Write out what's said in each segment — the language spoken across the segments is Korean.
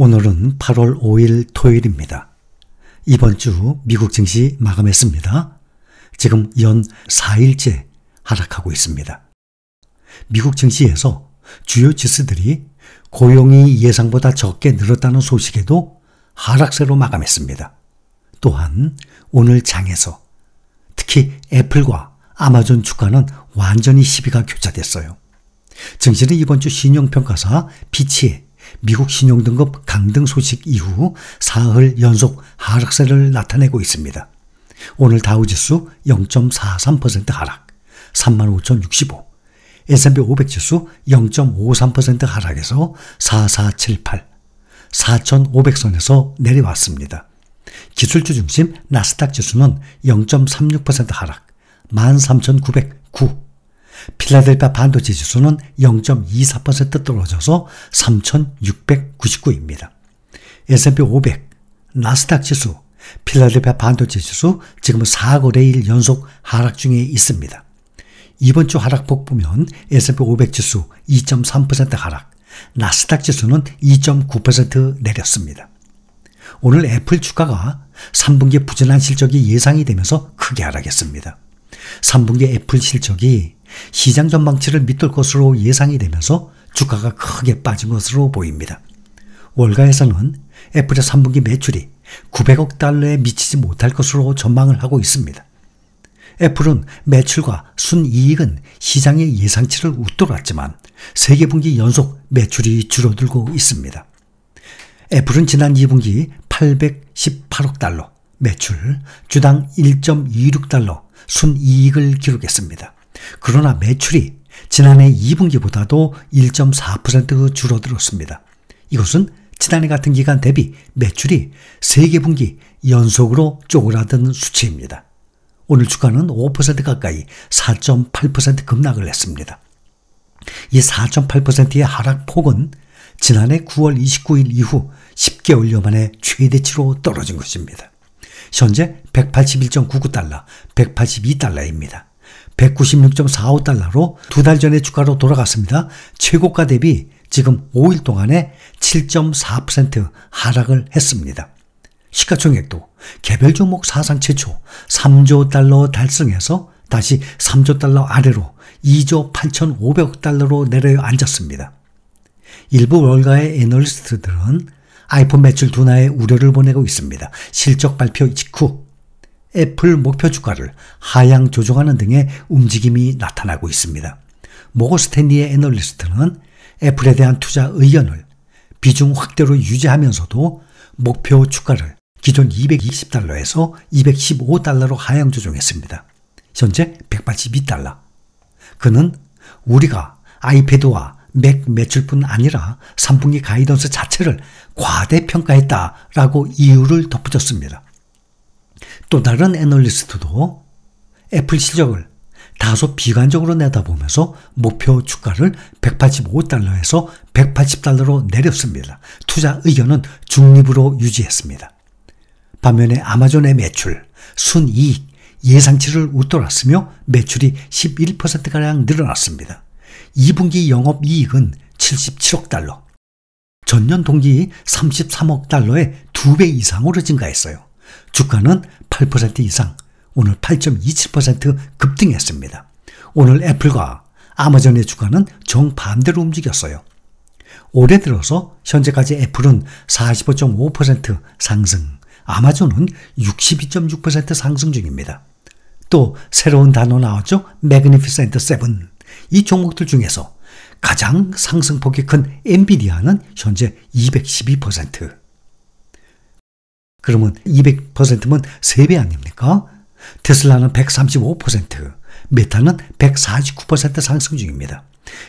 오늘은 8월 5일 토요일입니다. 이번 주 미국 증시 마감했습니다. 지금 연 4일째 하락하고 있습니다. 미국 증시에서 주요 지수들이 고용이 예상보다 적게 늘었다는 소식에도 하락세로 마감했습니다. 또한 오늘 장에서 특히 애플과 아마존 주가는 완전히 시비가 교차됐어요. 증시는 이번 주 신용평가사 비치의 미국 신용등급 강등 소식 이후 사흘 연속 하락세를 나타내고 있습니다. 오늘 다우지수 0.43% 하락, 35,065. S&P 500 지수 0.53% 하락해서 4478, 4500선에서 내려왔습니다. 기술주 중심 나스닥 지수는 0.36% 하락, 13909. 필라델피아 반도체 지수는 0.24% 떨어져서 3,699입니다. S&P 500, 나스닥 지수, 필라델피아 반도체 지수 지금은 4거래일 연속 하락 중에 있습니다. 이번 주 하락폭 보면 S&P 500 지수 2.3% 하락, 나스닥 지수는 2.9% 내렸습니다. 오늘 애플 주가가 3분기 부진한 실적이 예상이 되면서 크게 하락했습니다. 3분기 애플 실적이 시장 전망치를 밑돌 것으로 예상이 되면서 주가가 크게 빠진 것으로 보입니다. 월가에서는 애플의 3분기 매출이 900억 달러에 미치지 못할 것으로 전망을 하고 있습니다. 애플은 매출과 순이익은 시장의 예상치를 웃돌았지만 세계 분기 연속 매출이 줄어들고 있습니다. 애플은 지난 2분기 818억 달러, 매출 주당 1.26달러 순이익을 기록했습니다. 그러나 매출이 지난해 2분기보다도 1.4% 줄어들었습니다. 이것은 지난해 같은 기간 대비 매출이 3개 분기 연속으로 쪼그라든 수치입니다. 오늘 주가는 5% 가까이 4.8% 급락을 했습니다. 이 4.8%의 하락폭은 지난해 9월 29일 이후 10개월여 만에 최대치로 떨어진 것입니다. 현재 181.99달러, 182달러입니다. 196.45달러로 두 달전에 주가로 돌아갔습니다. 최고가 대비 지금 5일 동안에 7.4% 하락을 했습니다. 시가총액도 개별 종목 사상 최초 3조 달러 달성해서 다시 3조 달러 아래로 2조 8,500억 달러로 내려앉았습니다. 일부 월가의 애널리스트들은 아이폰 매출 둔화에 우려를 보내고 있습니다. 실적 발표 직후 애플 목표 주가를 하향 조정하는 등의 움직임이 나타나고 있습니다. 모거스탠리의 애널리스트는 애플에 대한 투자 의견을 비중 확대로 유지하면서도 목표 주가를 기존 220달러에서 215달러로 하향 조정했습니다. 현재 182달러. 그는 우리가 아이패드와 맥 매출뿐 아니라 3분기 가이던스 자체를 과대평가했다라고 이유를 덧붙였습니다. 또 다른 애널리스트도 애플 실적을 다소 비관적으로 내다보면서 목표 주가를 185달러에서 180달러로 내렸습니다. 투자 의견은 중립으로 유지했습니다. 반면에 아마존의 매출, 순이익, 예상치를 웃돌았으며 매출이 11%가량 늘어났습니다. 2분기 영업이익은 77억 달러, 전년 동기 33억 달러에 2배 이상으로 증가했어요. 주가는 8% 이상, 오늘 8.27% 급등했습니다. 오늘 애플과 아마존의 주가는 정반대로 움직였어요. 올해 들어서 현재까지 애플은 45.5% 상승, 아마존은 62.6% 상승 중입니다. 또 새로운 단어 나왔죠? Magnificent s 이 종목들 중에서 가장 상승폭이 큰 엔비디아는 현재 212%, 그러면 200%면 3배 아닙니까? 테슬라는 135%, 메타는 149% 상승 중입니다.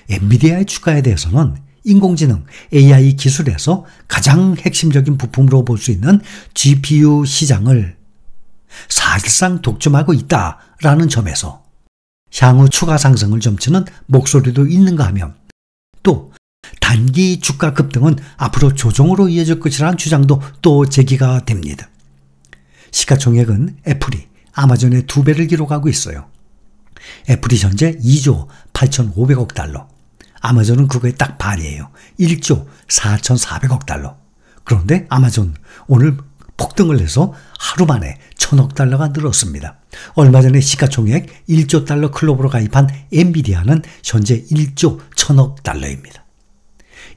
엔비디아의 주가에 대해서는 인공지능 AI 기술에서 가장 핵심적인 부품으로 볼 수 있는 GPU 시장을 사실상 독점하고 있다라는 점에서 향후 추가 상승을 점치는 목소리도 있는가 하면 단기 주가 급등은 앞으로 조정으로 이어질 것이라는 주장도 또 제기가 됩니다. 시가총액은 애플이 아마존의 두 배를 기록하고 있어요. 애플이 현재 2조 8,500억 달러, 아마존은 그거의 딱 반이에요. 1조 4,400억 달러. 그런데 아마존 오늘 폭등을 해서 하루 만에 1 0 0 0억 달러가 늘었습니다. 얼마 전에 시가총액 1조 달러 클럽으로 가입한 엔비디아는 현재 1조 1 0 0 0억 달러입니다.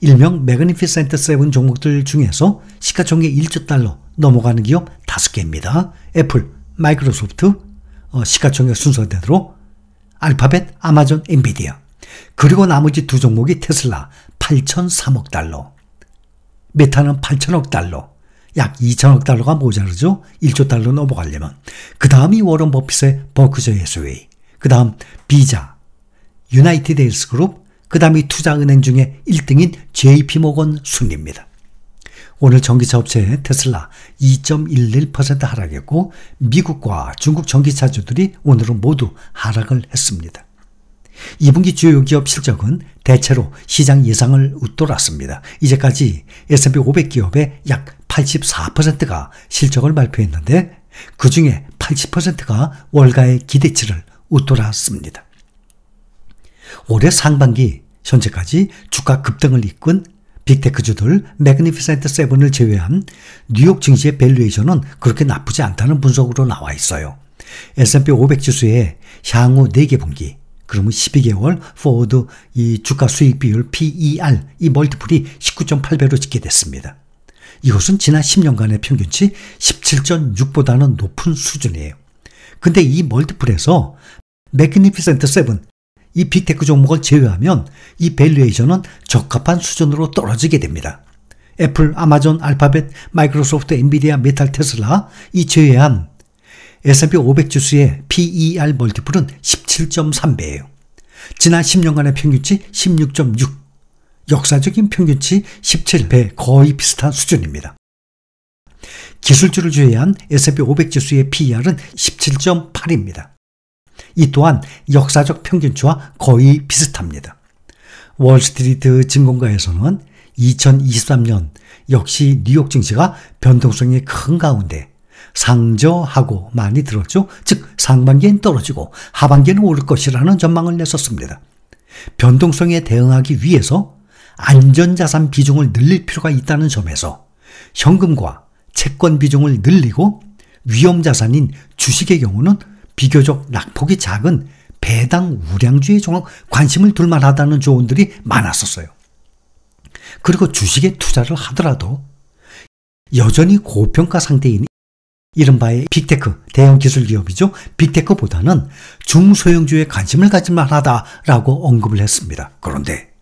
일명 매그니피센트 세븐 종목들 중에서 시가총액 1조 달러 넘어가는 기업 5개입니다. 애플, 마이크로소프트, 어, 시가총액 순서대로 알파벳, 아마존, 엔비디아. 그리고 나머지 두 종목이 테슬라 8,003억 달러, 메타는 8,000억 달러, 약2 0 0 0억 달러가 모자르죠. 1조 달러 넘어가려면. 그 다음이 워런 버핏의 버크셔 해스웨이. 그 다음 비자, 유나이티드 헬스 그룹, 그 다음이 투자은행 중에 1등인 JP모건 순리입니다. 오늘 전기차 업체 테슬라 2.11% 하락했고 미국과 중국 전기차주들이 오늘은 모두 하락을 했습니다. 2분기 주요 기업 실적은 대체로 시장 예상을 웃돌았습니다. 이제까지 S&P 500 기업의 약 84%가 실적을 발표했는데 그 중에 80%가 월가의 기대치를 웃돌았습니다. 올해 상반기 현재까지 주가 급등을 이끈 빅테크주들 매그니피센트 세븐을 제외한 뉴욕 증시의 밸류에이션은 그렇게 나쁘지 않다는 분석으로 나와 있어요. S&P 500 지수의 향후 4개 분기 그러면 12개월 포워드 이 주가 수익 비율 PER 이 멀티플이 19.8배로 짓게 됐습니다. 이것은 지난 10년간의 평균치 17.6보다는 높은 수준이에요. 근데 이 멀티플에서 매그니피센트 세븐 이 빅테크 종목을 제외하면 이 밸류에이션은 적합한 수준으로 떨어지게 됩니다. 애플, 아마존, 알파벳, 마이크로소프트, 엔비디아, 메탈, 테슬라 이 제외한 S&P 500 지수의 PER 멀티플은 17.3배예요. 지난 10년간의 평균치 16.6, 역사적인 평균치 17배 거의 비슷한 수준입니다. 기술주를 제외한 S&P 500 지수의 PER은 17.8입니다. 이 또한 역사적 평균치와 거의 비슷합니다. 월스트리트 증권가에서는 2023년 역시 뉴욕 증시가 변동성이 큰 가운데 상저하고 많이 들었죠. 즉 상반기엔 떨어지고 하반기에는 오를 것이라는 전망을 냈었습니다. 변동성에 대응하기 위해서 안전자산 비중을 늘릴 필요가 있다는 점에서 현금과 채권 비중을 늘리고 위험자산인 주식의 경우는 비교적 낙폭이 작은 배당 우량주의 종합 관심을 둘만 하다는 조언들이 많았었어요. 그리고 주식에 투자를 하더라도 여전히 고평가 상태인 이른바의 빅테크, 대형 기술 기업이죠. 빅테크보다는 중소형주에 관심을 가질만 하다라고 언급을 했습니다. 그런데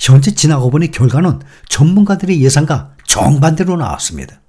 현재 지나고 보니 결과는 전문가들의 예상과 정반대로 나왔습니다.